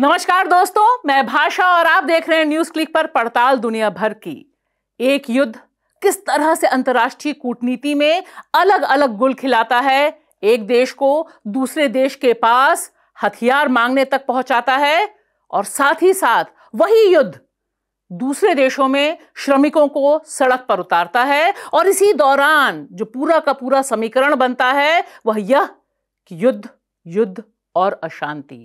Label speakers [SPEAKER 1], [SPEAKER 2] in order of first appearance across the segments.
[SPEAKER 1] नमस्कार दोस्तों मैं भाषा और आप देख रहे हैं न्यूज क्लिक पर पड़ताल दुनिया भर की एक युद्ध किस तरह से अंतर्राष्ट्रीय कूटनीति में अलग अलग गुल खिलाता है एक देश को दूसरे देश के पास हथियार मांगने तक पहुंचाता है और साथ ही साथ वही युद्ध दूसरे देशों में श्रमिकों को सड़क पर उतारता है और इसी दौरान जो पूरा का पूरा समीकरण बनता है वह यह कि युद्ध युद्ध और अशांति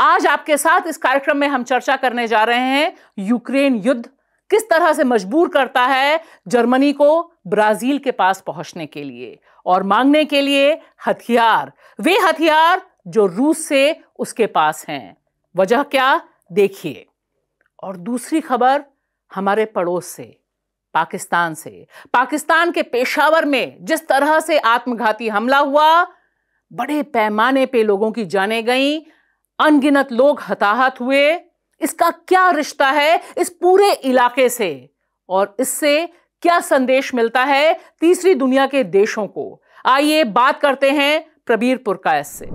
[SPEAKER 1] आज आपके साथ इस कार्यक्रम में हम चर्चा करने जा रहे हैं यूक्रेन युद्ध किस तरह से मजबूर करता है जर्मनी को ब्राजील के पास पहुंचने के लिए और मांगने के लिए हथियार वे हथियार जो रूस से उसके पास हैं वजह क्या देखिए और दूसरी खबर हमारे पड़ोस से पाकिस्तान से पाकिस्तान के पेशावर में जिस तरह से आत्मघाती हमला हुआ बड़े पैमाने पे लोगों की जाने गई अनगिनत लोग हताहत हुए इसका क्या रिश्ता है इस पूरे इलाके से और इससे क्या संदेश मिलता है तीसरी दुनिया के देशों को आइए बात करते हैं प्रबीर का से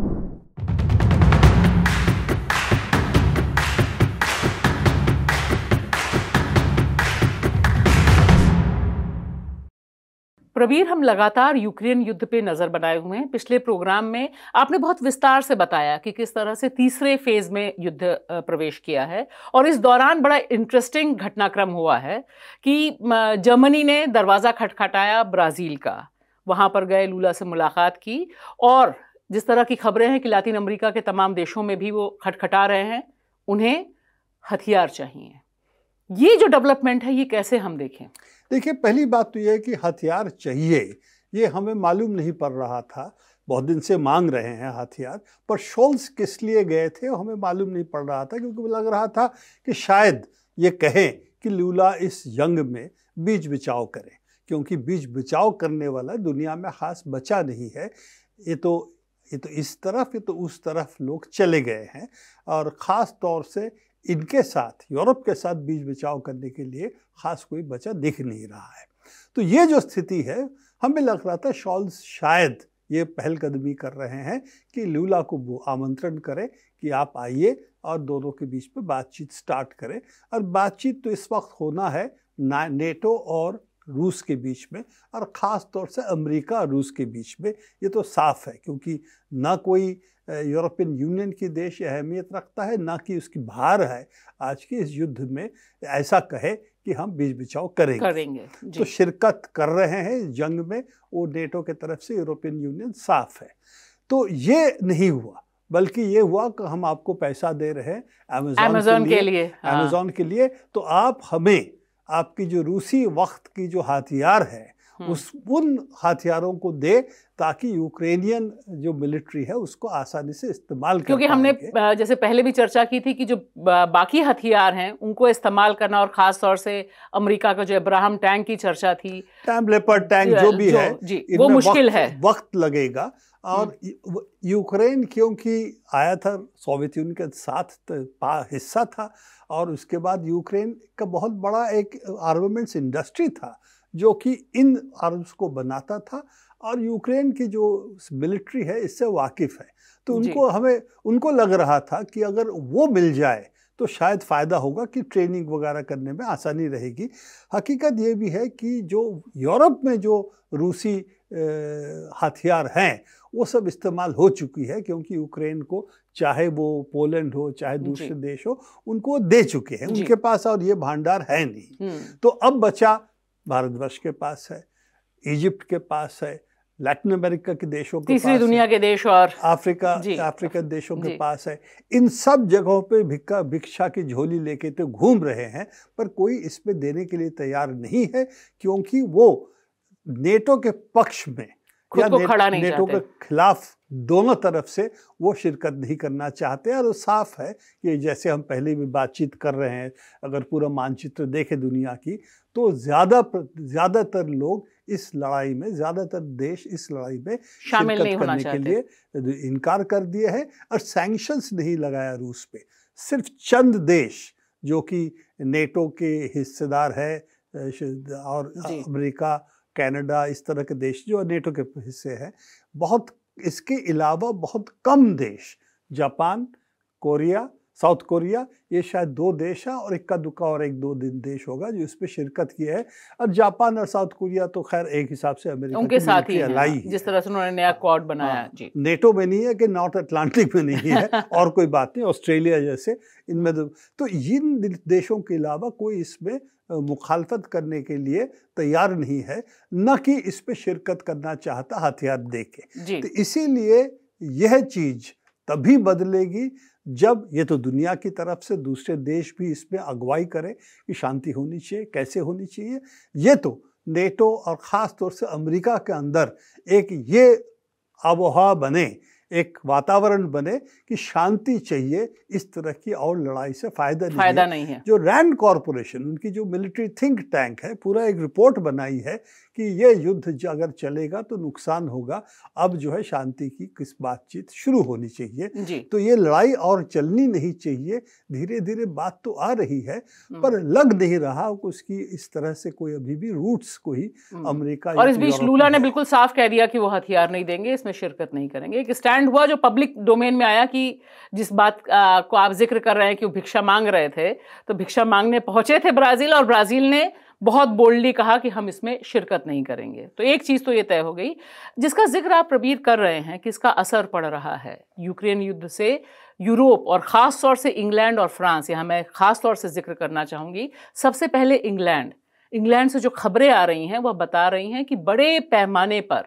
[SPEAKER 1] प्रवीर हम लगातार यूक्रेन युद्ध पे नज़र बनाए हुए हैं पिछले प्रोग्राम में आपने बहुत विस्तार से बताया कि किस तरह से तीसरे फेज में युद्ध प्रवेश किया है और इस दौरान बड़ा इंटरेस्टिंग घटनाक्रम हुआ है कि जर्मनी ने दरवाज़ा खटखटाया ब्राज़ील का वहाँ पर गए लूला से मुलाकात की और जिस तरह की खबरें हैं कि लातिन अमरीका के तमाम देशों में भी वो खटखटा रहे हैं उन्हें हथियार चाहिए ये जो डेवलपमेंट है ये कैसे हम देखें
[SPEAKER 2] देखिए पहली बात तो यह कि हथियार चाहिए ये हमें मालूम नहीं पड़ रहा था बहुत दिन से मांग रहे हैं हथियार पर शोल्स किस लिए गए थे हमें मालूम नहीं पड़ रहा था क्योंकि लग रहा था कि शायद ये कहें कि लूला इस जंग में बीज बिचाव करें क्योंकि बीज बिचाव करने वाला दुनिया में खास बचा नहीं है ये तो ये तो इस तरफ ये तो उस तरफ लोग चले गए हैं और ख़ास तौर से इनके साथ यूरोप के साथ बीच बचाव करने के लिए खास कोई बचा दिख नहीं रहा है तो ये जो स्थिति है हमें लग रहा था शॉल्स शायद ये पहलकदमी कर रहे हैं कि लूला को आमंत्रण करें कि आप आइए और दोनों के बीच में बातचीत स्टार्ट करें और बातचीत तो इस वक्त होना है ना नेटो और रूस के बीच में और ख़ास तौर से अमेरिका और रूस के बीच में ये तो साफ है क्योंकि ना कोई यूरोपियन यूनियन की देश अहमियत रखता है ना कि उसकी भार है आज के इस युद्ध में ऐसा कहे कि हम बीच बिछाव करेंगे करेंगे तो शिरकत कर रहे हैं जंग में वो नेटो के तरफ से यूरोपियन यूनियन साफ है तो ये नहीं हुआ बल्कि ये हुआ कि हम आपको पैसा दे रहे हैं अमेजोन के, के लिए अमेजोन हाँ। के लिए तो आप हमें आपकी जो रूसी वक्त की जो हथियार है हम्म। उस उन हथियारों को दे ताकि यूक्रेनियन जो मिलिट्री है उसको आसानी से इस्तेमाल क्योंकि
[SPEAKER 1] हमने जैसे पहले भी चर्चा की थी कि जो बाकी हथियार हैं उनको इस्तेमाल करना और ख़ास तौर से अमेरिका का जो अब्राहम टैंक की चर्चा थी
[SPEAKER 2] टैंक लेपर टैंक जो भी जो, है जी, वो मुश्किल वक्त, है वक्त लगेगा और हम्म। यूक्रेन क्योंकि आया था सोवियत यूनियन के साथ हिस्सा था और उसके बाद यूक्रेन का बहुत बड़ा एक आर्मामेंट्स इंडस्ट्री था जो कि इन आर्म्स को बनाता था और यूक्रेन की जो मिलिट्री है इससे वाकिफ़ है तो उनको हमें उनको लग रहा था कि अगर वो मिल जाए तो शायद फ़ायदा होगा कि ट्रेनिंग वगैरह करने में आसानी रहेगी हकीकत ये भी है कि जो यूरोप में जो रूसी हथियार हैं वो सब इस्तेमाल हो चुकी है क्योंकि यूक्रेन को चाहे वो पोलैंड हो चाहे दूसरे देश हो उनको दे चुके हैं उनके पास और ये भंडार है नहीं हम्म। तो अब बचा भारतवर्ष के पास है इजिप्ट के पास है लैटिन अमेरिका के देशों के तीसरी दुनिया के देश और अफ्रीका अफ्रीका देशों के पास है इन सब जगहों पे भिक्षा भिक्षा की झोली लेके तो घूम रहे हैं पर कोई इस पे देने के लिए तैयार नहीं है क्योंकि वो नेटो के पक्ष में खुद को ने, खड़ा नहीं नेटो के खिलाफ दोनों तरफ से वो शिरकत नहीं करना चाहते और साफ है कि जैसे हम पहले भी बातचीत कर रहे हैं अगर पूरा मानचित्र देखें दुनिया की तो ज़्यादा ज़्यादातर लोग इस लड़ाई में ज़्यादातर देश इस लड़ाई में शामिल नहीं होना करने के लिए इनकार कर दिए हैं और सैंक्शंस नहीं लगाया रूस पे सिर्फ चंद देश जो कि नेटो के हिस्सेदार है और अमेरिका कनाडा इस तरह के देश जो नेटो के हिस्से हैं बहुत इसके अलावा बहुत कम देश जापान कोरिया साउथ कोरिया ये शायद दो देश है और इक्का दुक्का और एक दो दिन देश होगा जो इस पर शिरकत की है और जापान और साउथ कोरिया तो खैर एक हिसाब से अमेरिका उनके साथ ही है
[SPEAKER 1] जिस तरह से उन्होंने नया हाँ। क्वाड बनाया हाँ। जी
[SPEAKER 2] नेटो में नहीं है कि नॉर्थ अटलांटिक में नहीं है और कोई बात नहीं ऑस्ट्रेलिया जैसे इनमें तो, तो इन देशों के अलावा कोई इसमें मुखालफत करने के लिए तैयार नहीं है न कि इस पर शिरकत करना चाहता हथियार दे के तो इसीलिए यह चीज़ तभी बदलेगी जब ये तो दुनिया की तरफ से दूसरे देश भी इसमें अगुवाई करें कि शांति होनी चाहिए कैसे होनी चाहिए ये तो नेटो और ख़ास तौर से अमेरिका के अंदर एक ये आबोहा बने एक वातावरण बने कि शांति चाहिए इस तरह की और लड़ाई से फायदा नहीं, फायदा है। नहीं है जो रैंड कॉरपोरेशन उनकी जो मिलिट्री थिंक टैंक है पूरा एक रिपोर्ट बनाई है कि ये युद्ध अगर चलेगा तो नुकसान होगा अब जो है शांति की किस बातचीत शुरू होनी चाहिए तो ये लड़ाई और चलनी नहीं चाहिए धीरे धीरे बात तो आ रही है हम्म। पर लग नहीं रहा उसकी इस तरह से कोई अभी भी रूट्स को ही हम्म। अमरीका और इस बीच लूला
[SPEAKER 1] ने बिल्कुल साफ कह दिया कि वो हथियार नहीं देंगे इसमें शिरकत नहीं करेंगे एक स्टैंड हुआ जो पब्लिक डोमेन में आया कि जिस बात आ, को आप जिक्र कर रहे हैं कि वो भिक्षा मांग रहे थे तो भिक्षा मांगने पहुंचे थे ब्राज़ील और ब्राज़ील ने बहुत बोल्डली कहा कि हम इसमें शिरकत नहीं करेंगे तो एक चीज़ तो ये तय हो गई जिसका जिक्र आप प्रबीर कर रहे हैं कि इसका असर पड़ रहा है यूक्रेन युद्ध से यूरोप और ख़ास तौर से इंग्लैंड और फ्रांस यहाँ मैं ख़ास तौर से जिक्र करना चाहूँगी सबसे पहले इंग्लैंड इंग्लैंड से जो खबरें आ रही हैं वह बता रही हैं कि बड़े पैमाने पर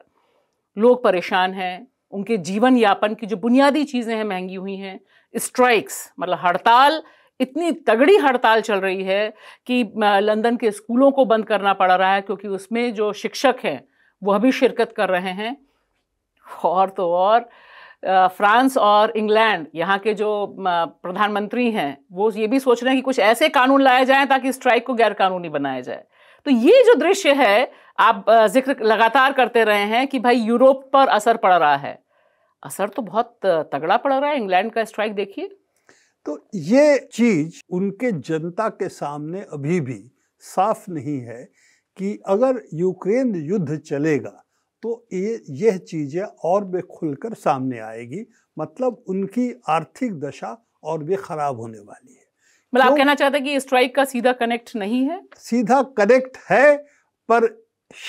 [SPEAKER 1] लोग परेशान हैं उनके जीवन यापन की जो बुनियादी चीज़ें हैं महंगी हुई हैं स्ट्राइक्स मतलब हड़ताल इतनी तगड़ी हड़ताल चल रही है कि लंदन के स्कूलों को बंद करना पड़ रहा है क्योंकि उसमें जो शिक्षक हैं वह भी शिरकत कर रहे हैं और तो और फ्रांस और इंग्लैंड यहाँ के जो प्रधानमंत्री हैं वो ये भी सोच रहे हैं कि कुछ ऐसे कानून लाए जाएं ताकि स्ट्राइक को गैरकानूनी बनाया जाए तो ये जो दृश्य है आप जिक्र लगातार करते रहे हैं कि भाई यूरोप पर असर पड़ रहा है असर तो बहुत तगड़ा पड़ रहा है इंग्लैंड का स्ट्राइक देखिए तो
[SPEAKER 2] ये चीज उनके जनता के सामने अभी भी साफ नहीं है कि अगर यूक्रेन युद्ध चलेगा तो ये यह चीज़ें और भी खुलकर सामने आएगी मतलब उनकी आर्थिक दशा और भी ख़राब होने वाली है
[SPEAKER 1] मतलब आप कहना चाहते हैं कि स्ट्राइक का सीधा कनेक्ट नहीं है
[SPEAKER 2] सीधा कनेक्ट है पर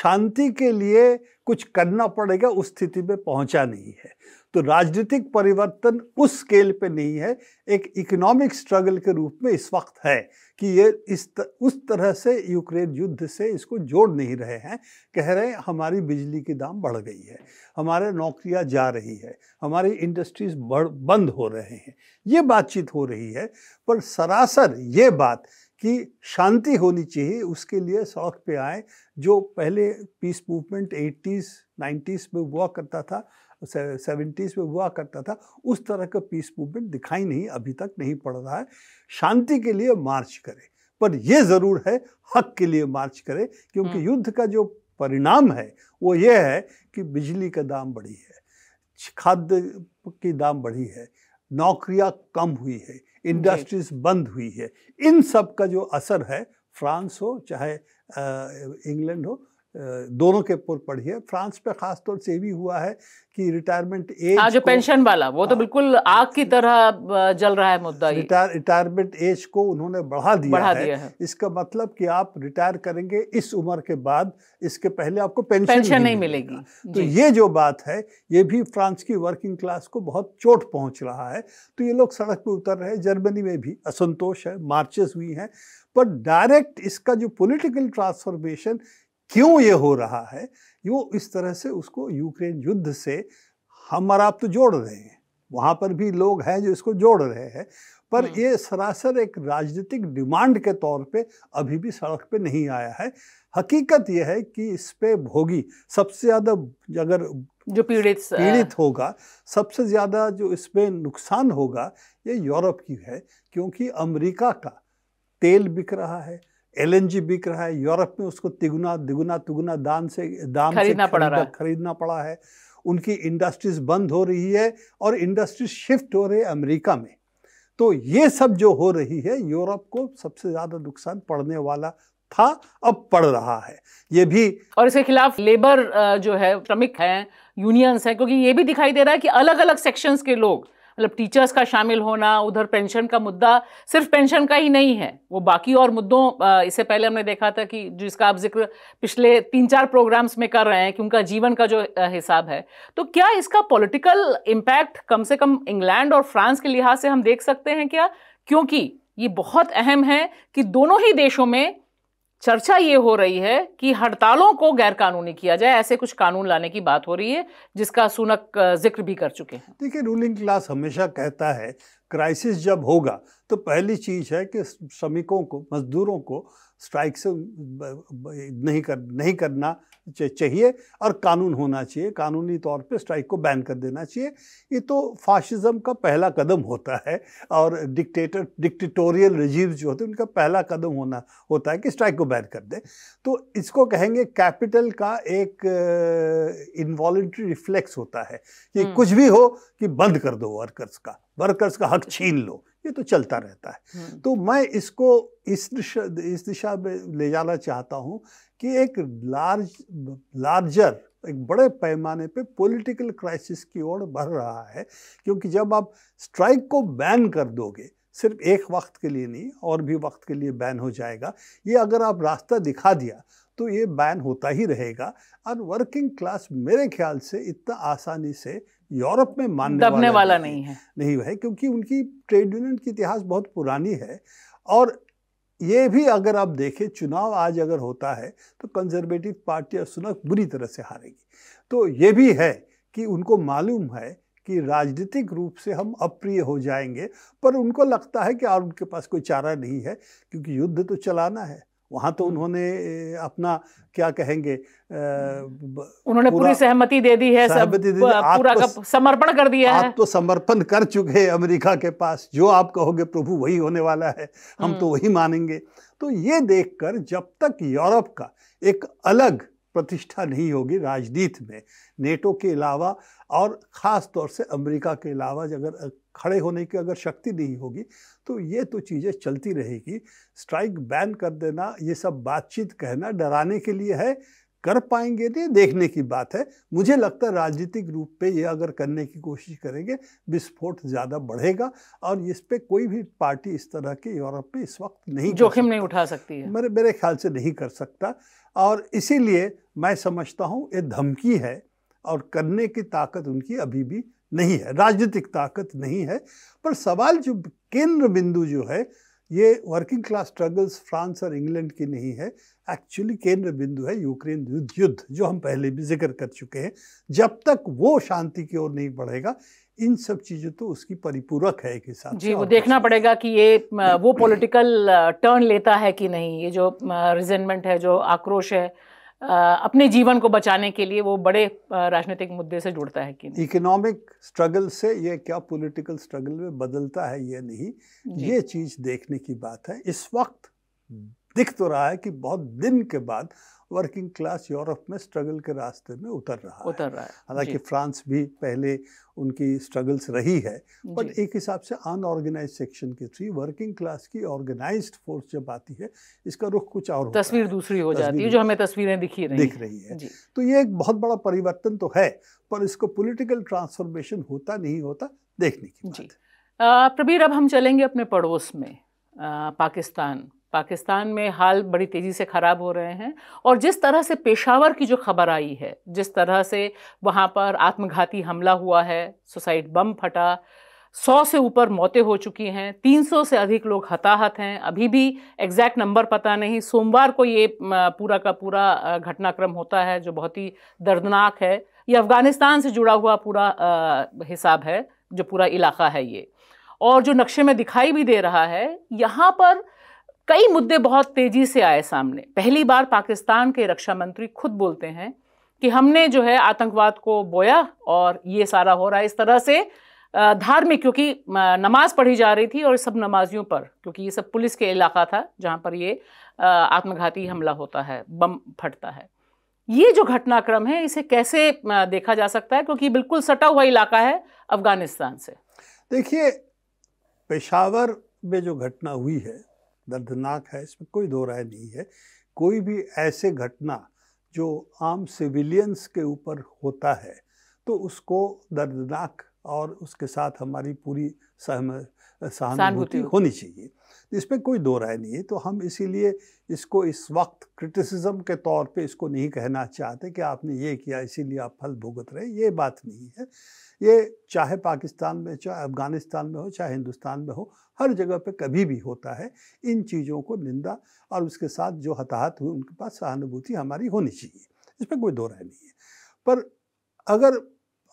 [SPEAKER 2] शांति के लिए कुछ करना पड़ेगा उस स्थिति में पहुंचा नहीं है तो राजनीतिक परिवर्तन उस स्केल पे नहीं है एक इकोनॉमिक स्ट्रगल के रूप में इस वक्त है कि ये इस त, उस तरह से यूक्रेन युद्ध से इसको जोड़ नहीं रहे हैं कह रहे हैं हमारी बिजली की दाम बढ़ गई है हमारे नौकरियां जा रही है हमारी इंडस्ट्रीज बढ़ बंद हो रहे हैं ये बातचीत हो रही है पर सरासर ये बात कि शांति होनी चाहिए उसके लिए सड़क पे आए जो पहले पीस मूवमेंट 80s 90s में हुआ करता था सेवेंटीज़ में हुआ करता था उस तरह का पीस मूवमेंट दिखाई नहीं अभी तक नहीं पड़ रहा है शांति के लिए मार्च करें पर यह ज़रूर है हक के लिए मार्च करें क्योंकि हम्म। युद्ध का जो परिणाम है वो ये है कि बिजली का दाम बढ़ी है खाद्य की दाम बढ़ी है नौकरियां कम हुई है इंडस्ट्रीज बंद हुई है इन सब का जो असर है फ्रांस हो चाहे इंग्लैंड हो दोनों के ऊपर पड़ी है फ्रांस पे खास तौर से भी हुआ है कि
[SPEAKER 1] रिटायरमेंट
[SPEAKER 2] हाँ, एज जो पेंशन
[SPEAKER 1] वाला वो तो हाँ। बिल्कुल आग की तरह जल रहा है मुद्दा रिटायर
[SPEAKER 2] रिटायरमेंट एज को उन्होंने बढ़ा दिया बढ़ा है, दिया है इसका मतलब कि आप रिटायर करेंगे इस उम्र के बाद इसके पहले आपको पेंशन, पेंशन नहीं नहीं
[SPEAKER 1] मिलेगी तो
[SPEAKER 2] ये जो बात है ये भी फ्रांस की वर्किंग क्लास को बहुत चोट पहुंच रहा है तो ये लोग सड़क पर उतर रहे हैं जर्मनी में भी असंतोष है मार्चेस हुई हैं पर डायरेक्ट इसका जो पॉलिटिकल ट्रांसफॉर्मेशन क्यों ये हो रहा है वो इस तरह से उसको यूक्रेन युद्ध से हम और आप तो जोड़ रहे हैं वहाँ पर भी लोग हैं जो इसको जोड़ रहे हैं पर हाँ। ये सरासर एक राजनीतिक डिमांड के तौर पे अभी भी सड़क पे नहीं आया है हकीकत यह है कि इस पे भोगी सबसे ज़्यादा अगर
[SPEAKER 1] जो पीड़ित पीड़ित
[SPEAKER 2] होगा सबसे ज़्यादा जो इसमें नुकसान होगा ये यूरोप की है क्योंकि अमेरिका का तेल बिक रहा है एल बिक रहा है यूरोप में उसको तिगुना दिगुना तिगुना दाम से दाम खरीदना से पड़ा रहा खरीदना पड़ा है उनकी इंडस्ट्रीज बंद हो रही है और इंडस्ट्रीज शिफ्ट हो रही है अमेरिका में तो ये सब जो हो रही है यूरोप को सबसे ज़्यादा नुकसान पड़ने वाला था अब पड़ रहा है ये भी
[SPEAKER 1] और इसके खिलाफ लेबर जो है श्रमिक हैं यूनियंस हैं क्योंकि ये भी दिखाई दे रहा है कि अलग अलग सेक्शंस के लोग मतलब टीचर्स का शामिल होना उधर पेंशन का मुद्दा सिर्फ पेंशन का ही नहीं है वो बाकी और मुद्दों इससे पहले हमने देखा था कि जिसका आप जिक्र पिछले तीन चार प्रोग्राम्स में कर रहे हैं कि उनका जीवन का जो हिसाब है तो क्या इसका पॉलिटिकल इम्पैक्ट कम से कम इंग्लैंड और फ्रांस के लिहाज से हम देख सकते हैं क्या क्योंकि ये बहुत अहम है कि दोनों ही देशों में चर्चा ये हो रही है कि हड़तालों को गैरकानूनी किया जाए ऐसे कुछ कानून लाने की बात हो रही है जिसका सुनक जिक्र भी कर चुके हैं
[SPEAKER 2] देखिए रूलिंग क्लास हमेशा कहता है क्राइसिस जब होगा तो पहली चीज़ है कि श्रमिकों को मजदूरों को स्ट्राइक्स नहीं कर नहीं करना चाहिए और कानून होना चाहिए कानूनी तौर पे स्ट्राइक को बैन कर देना चाहिए ये तो फाशिज़म का पहला कदम होता है और डिक्टेटर डिक्टेटोरियल रजीव जो होते हैं उनका पहला कदम होना होता है कि स्ट्राइक को बैन कर दें तो इसको कहेंगे कैपिटल का एक इन्वॉल्ट्री रिफ्लेक्स होता है कि हम्म। कुछ भी हो कि बंद कर दो वर्कर्स का वर्कर्स का हक छीन लो ये तो चलता रहता है हम्म। तो मैं इसको इस दिशा इस दिशा में ले जाना चाहता हूँ कि एक लार्ज लार्जर एक बड़े पैमाने पे पॉलिटिकल क्राइसिस की ओर बढ़ रहा है क्योंकि जब आप स्ट्राइक को बैन कर दोगे सिर्फ एक वक्त के लिए नहीं और भी वक्त के लिए बैन हो जाएगा ये अगर आप रास्ता दिखा दिया तो ये बैन होता ही रहेगा और वर्किंग क्लास मेरे ख्याल से इतना आसानी से यूरोप में मानने दबने वाला, वाला नहीं है नहीं है क्योंकि उनकी ट्रेड यूनियन की इतिहास बहुत पुरानी है और ये भी अगर आप देखें चुनाव आज अगर होता है तो कंजर्वेटिव पार्टी और सुनक बुरी तरह से हारेगी तो ये भी है कि उनको मालूम है कि राजनीतिक रूप से हम अप्रिय हो जाएंगे पर उनको लगता है कि और उनके पास कोई चारा नहीं है क्योंकि युद्ध तो चलाना है वहाँ तो उन्होंने अपना क्या कहेंगे आ,
[SPEAKER 1] हम्म। उन्होंने पूरी सहमति दे दी है सब दे दी पूरा तो समर्पण कर दिया आप है आप
[SPEAKER 2] तो समर्पण कर चुके हैं अमेरिका के पास जो आप कहोगे प्रभु वही होने वाला है हम तो हम्म। वही मानेंगे तो ये देखकर जब तक यूरोप का एक अलग प्रतिष्ठा नहीं होगी राजनीति में नेटो के अलावा और ख़ास तौर से अमेरिका के अलावा अगर खड़े होने की अगर शक्ति नहीं होगी तो ये तो चीज़ें चलती रहेगी स्ट्राइक बैन कर देना ये सब बातचीत कहना डराने के लिए है कर पाएंगे नहीं देखने की बात है मुझे लगता है राजनीतिक रूप पे ये अगर करने की कोशिश करेंगे विस्फोट ज़्यादा बढ़ेगा और इस पर कोई भी पार्टी इस तरह के यूरोप में इस वक्त नहीं जोखिम
[SPEAKER 1] नहीं उठा सकती है
[SPEAKER 2] मेरे मेरे ख्याल से नहीं कर सकता और इसीलिए मैं समझता हूँ ये धमकी है और करने की ताकत उनकी अभी भी नहीं है राजनीतिक ताकत नहीं है पर सवाल जो केंद्र बिंदु जो है ये वर्किंग क्लास स्ट्रगल्स फ्रांस और इंग्लैंड की नहीं है एक्चुअली केंद्र बिंदु है यूक्रेन युद्ध युद्ध जो हम पहले भी जिक्र कर चुके हैं जब तक वो शांति की ओर नहीं बढ़ेगा इन सब चीज़ें तो उसकी परिपूरक है एक हिसाब जी वो देखना
[SPEAKER 1] पड़ेगा कि ये वो पॉलिटिकल टर्न लेता है कि नहीं ये जो रिजेंटमेंट है जो आक्रोश है अपने जीवन को बचाने के लिए वो बड़े राजनीतिक मुद्दे से जुड़ता है कि
[SPEAKER 2] इकोनॉमिक स्ट्रगल से ये क्या पॉलिटिकल स्ट्रगल में बदलता है या नहीं ये चीज़ देखने की बात है इस वक्त दिख तो रहा है कि बहुत दिन के बाद वर्किंग क्लास यूरोप में स्ट्रगल के रास्ते में उतर रहा उतर है। रहा है हालांकि फ्रांस भी पहले उनकी स्ट्रगल्स रही है बट एक हिसाब से अनऑर्गेनाइज सेक्शन के थ्री वर्किंग क्लास की ऑर्गेनाइज्ड फोर्स जब आती है इसका रुख कुछ और तस्वीर
[SPEAKER 1] दूसरी हो जाती है जो हमें तस्वीरें दिखी रही दिख रही है
[SPEAKER 2] तो ये एक बहुत बड़ा परिवर्तन तो है पर इसको पोलिटिकल ट्रांसफॉर्मेशन होता नहीं होता देखने की
[SPEAKER 1] प्रबीर अब हम चलेंगे अपने पड़ोस में पाकिस्तान पाकिस्तान में हाल बड़ी तेज़ी से ख़राब हो रहे हैं और जिस तरह से पेशावर की जो खबर आई है जिस तरह से वहाँ पर आत्मघाती हमला हुआ है सुसाइड बम फटा सौ से ऊपर मौतें हो चुकी हैं तीन सौ से अधिक लोग हताहत हैं अभी भी एग्जैक्ट नंबर पता नहीं सोमवार को ये पूरा का पूरा घटनाक्रम होता है जो बहुत ही दर्दनाक है ये अफ़गानिस्तान से जुड़ा हुआ पूरा हिसाब है जो पूरा इलाका है ये और जो नक्शे में दिखाई भी दे रहा है यहाँ पर कई मुद्दे बहुत तेजी से आए सामने पहली बार पाकिस्तान के रक्षा मंत्री खुद बोलते हैं कि हमने जो है आतंकवाद को बोया और ये सारा हो रहा है इस तरह से धार्मिक क्योंकि नमाज पढ़ी जा रही थी और सब नमाजियों पर क्योंकि ये सब पुलिस के इलाका था जहाँ पर ये आत्मघाती हमला होता है बम फटता है ये जो घटनाक्रम है इसे कैसे देखा जा सकता है क्योंकि बिल्कुल सटा हुआ इलाका है अफगानिस्तान से
[SPEAKER 2] देखिए पेशावर में जो घटना हुई है दर्दनाक है इसमें कोई दो राय नहीं है कोई भी ऐसे घटना जो आम सिविलियंस के ऊपर होता है तो उसको दर्दनाक और उसके साथ हमारी पूरी सहम सहानुभूति होनी चाहिए इसमें कोई दो राय नहीं है तो हम इसीलिए इसको इस वक्त क्रिटिसिज्म के तौर पे इसको नहीं कहना चाहते कि आपने ये किया इसीलिए आप फल भुगत रहे ये बात नहीं है ये चाहे पाकिस्तान में चाहे अफ़गानिस्तान में हो चाहे हिंदुस्तान में हो हर जगह पे कभी भी होता है इन चीज़ों को निंदा और उसके साथ जो हताहत हुई उनके पास सहानुभूति हमारी होनी चाहिए इसमें कोई दो राय नहीं है पर अगर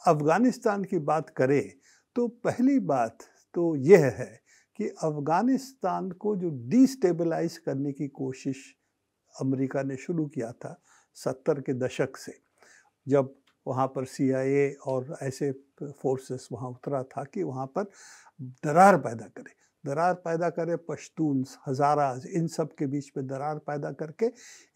[SPEAKER 2] अफ़गानिस्तान की बात करें तो पहली बात तो यह है कि अफ़गानिस्तान को जो डिस्टेबलाइज करने की कोशिश अमेरिका ने शुरू किया था सत्तर के दशक से जब वहाँ पर सीआईए और ऐसे फोर्सेस वहाँ उतरा था कि वहाँ पर दरार पैदा करें दरार पैदा करें पश्तून हज़ारा इन सब के बीच में दरार पैदा करके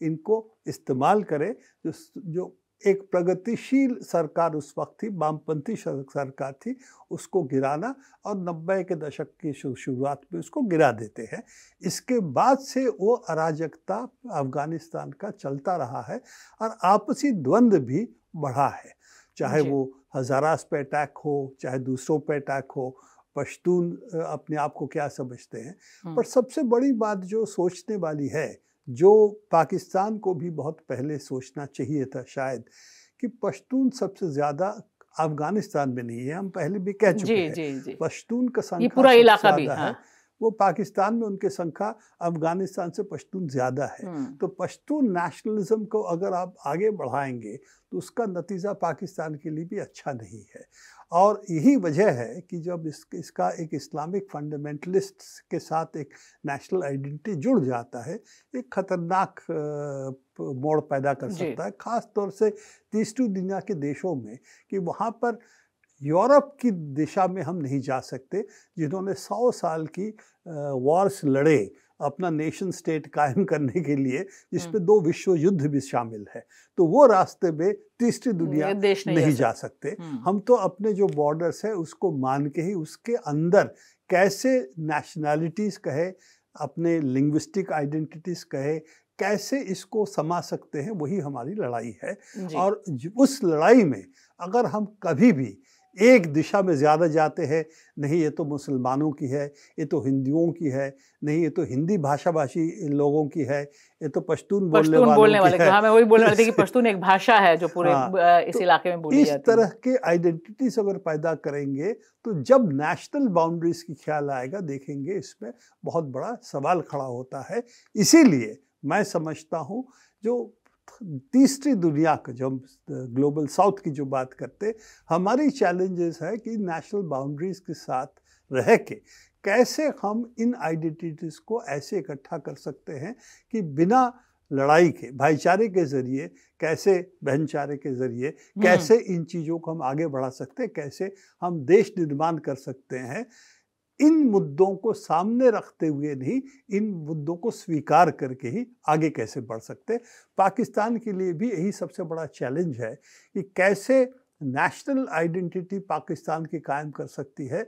[SPEAKER 2] इनको इस्तेमाल करें जो जो एक प्रगतिशील सरकार उस वक्त थी वामपंथी सरकार थी उसको गिराना और नब्बे के दशक की शुरुआत में उसको गिरा देते हैं इसके बाद से वो अराजकता अफगानिस्तान का चलता रहा है और आपसी द्वंद्व भी बढ़ा है चाहे वो हजारास पे अटैक हो चाहे दूसरों पे अटैक हो पश्तून अपने आप को क्या समझते हैं पर सबसे बड़ी बात जो सोचने वाली है जो पाकिस्तान को भी बहुत पहले सोचना चाहिए था शायद कि पश्तून सबसे ज़्यादा अफगानिस्तान में नहीं है हम पहले भी कह चुके हैं पश्तून का पूरा इलाका भी हाँ। है वो पाकिस्तान में उनकी संख्या अफगानिस्तान से पश्तून ज़्यादा है हम्म। तो पश्तून नेशनलिज्म को अगर आप आगे बढ़ाएंगे तो उसका नतीजा पाकिस्तान के लिए भी अच्छा नहीं है और यही वजह है कि जब इस इसका एक इस्लामिक फंडामेंटलिस्ट के साथ एक नेशनल आइडेंटिटी जुड़ जाता है एक ख़तरनाक मोड़ पैदा कर सकता है ख़ास तौर से तीसरी दुनिया के देशों में कि वहाँ पर यूरोप की दिशा में हम नहीं जा सकते जिन्होंने सौ साल की वॉर्स लड़े अपना नेशन स्टेट कायम करने के लिए जिसमें हम्म। दो विश्व युद्ध भी शामिल है तो वो रास्ते में तीसरी दुनिया देश नहीं, नहीं जा सकते हम्म। हम तो अपने जो बॉर्डर्स है उसको मान के ही उसके अंदर कैसे नेशनैलिटीज़ कहे अपने लिंग्विस्टिक आइडेंटिटीज़ कहे कैसे इसको समा सकते हैं वही हमारी लड़ाई है और उस लड़ाई में अगर हम कभी भी एक दिशा में ज़्यादा जाते हैं नहीं ये तो मुसलमानों की है ये तो हिंदुओं की है नहीं ये तो हिंदी भाषा भाषी लोगों की है ये तो पश्तून बोलने वालों बोलने वाले हाँ मैं
[SPEAKER 1] वही बोल रहा था कि पश्तून एक भाषा है जो पूरे हाँ, इस तो इलाके में बोली इस जाती तरह के आइडेंटिटीज
[SPEAKER 2] अगर पैदा करेंगे तो जब नेशनल बाउंड्रीज की ख्याल आएगा देखेंगे इसमें बहुत बड़ा सवाल खड़ा होता है इसीलिए मैं समझता हूँ जो तीसरी दुनिया का जो हम ग्लोबल साउथ की जो बात करते हमारी चैलेंजेस है कि नेशनल बाउंड्रीज के साथ रह के कैसे हम इन आइडेंटिटीज़ को ऐसे इकट्ठा कर सकते हैं कि बिना लड़ाई के भाईचारे के ज़रिए कैसे बहनचारे के ज़रिए हम्म। कैसे इन चीज़ों को हम आगे बढ़ा सकते हैं कैसे हम देश निर्माण कर सकते हैं इन मुद्दों को सामने रखते हुए नहीं इन मुद्दों को स्वीकार करके ही आगे कैसे बढ़ सकते पाकिस्तान के लिए भी यही सबसे बड़ा चैलेंज है कि कैसे नेशनल आइडेंटिटी पाकिस्तान की कायम कर सकती है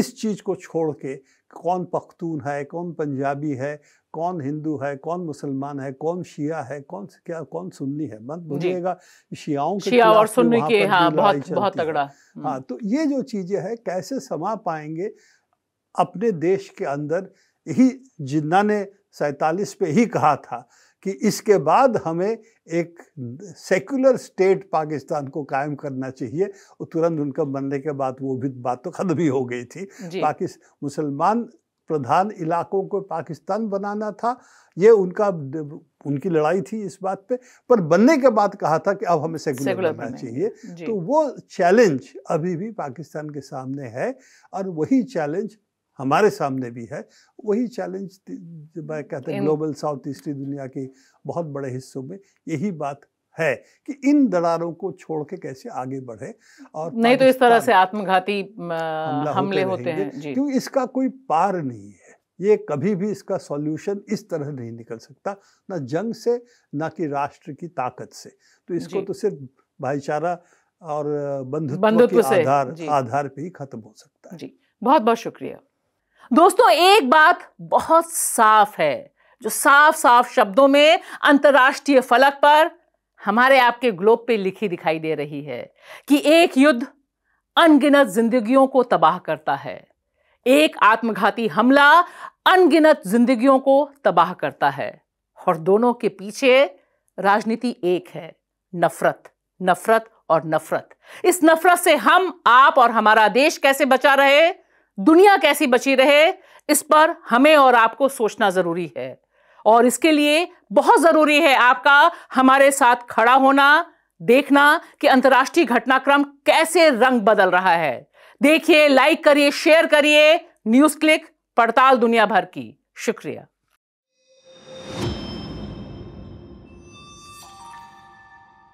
[SPEAKER 2] इस चीज़ को छोड़ के कौन पख्तून है कौन पंजाबी है कौन हिंदू है कौन मुसलमान है कौन शिया है कौन क्या कौन सुन्नी है मत भूलिएगा शियाओं के शिया और सुन्नी के हाँ बहुत बहुत
[SPEAKER 1] तगड़ा हाँ
[SPEAKER 2] हम्म। तो ये जो चीज़ें हैं कैसे समा पाएंगे अपने देश के अंदर ही जिन्ना ने सैतालीस पे ही कहा था कि इसके बाद हमें एक सेकुलर स्टेट पाकिस्तान को कायम करना चाहिए और तुरंत उनका बनने के बाद वो भी बात तो खत्म ही हो गई थी पाकिस्तान मुसलमान प्रधान इलाकों को पाकिस्तान बनाना था ये उनका उनकी लड़ाई थी इस बात पे पर बनने के बाद कहा था कि अब हमें सेकुलर, सेकुलर बनना चाहिए तो वो चैलेंज अभी भी पाकिस्तान के सामने है और वही चैलेंज हमारे सामने भी है वही चैलेंज मैं कहते हैं ग्लोबल साउथ ईस्टी दुनिया के बहुत बड़े हिस्सों में यही बात है कि इन दरारों को छोड़ के कैसे आगे बढ़े और नहीं तो इस तरह
[SPEAKER 1] से आत्मघाती हमले होते, होते हैं क्योंकि इसका कोई
[SPEAKER 2] पार नहीं है ये कभी भी इसका सॉल्यूशन इस तरह नहीं निकल सकता ना जंग से ना कि राष्ट्र की ताकत से तो इसको तो सिर्फ भाईचारा और बंधुत्व, बंधुत्व के आधार आधार पे ही खत्म हो सकता है जी बहुत बहुत शुक्रिया
[SPEAKER 1] दोस्तों एक बात बहुत साफ है जो साफ साफ शब्दों में अंतर्राष्ट्रीय फलक पर हमारे आपके ग्लोब पे लिखी दिखाई दे रही है कि एक युद्ध अनगिनत जिंदगियों को तबाह करता है एक आत्मघाती हमला अनगिनत जिंदगियों को तबाह करता है और दोनों के पीछे राजनीति एक है नफरत नफरत और नफरत इस नफरत से हम आप और हमारा देश कैसे बचा रहे दुनिया कैसी बची रहे इस पर हमें और आपको सोचना ज़रूरी है और इसके लिए बहुत ज़रूरी है आपका हमारे साथ खड़ा होना देखना कि अंतर्राष्ट्रीय घटनाक्रम कैसे रंग बदल रहा है देखिए लाइक करिए शेयर करिए न्यूज़ क्लिक पड़ताल दुनिया भर की शुक्रिया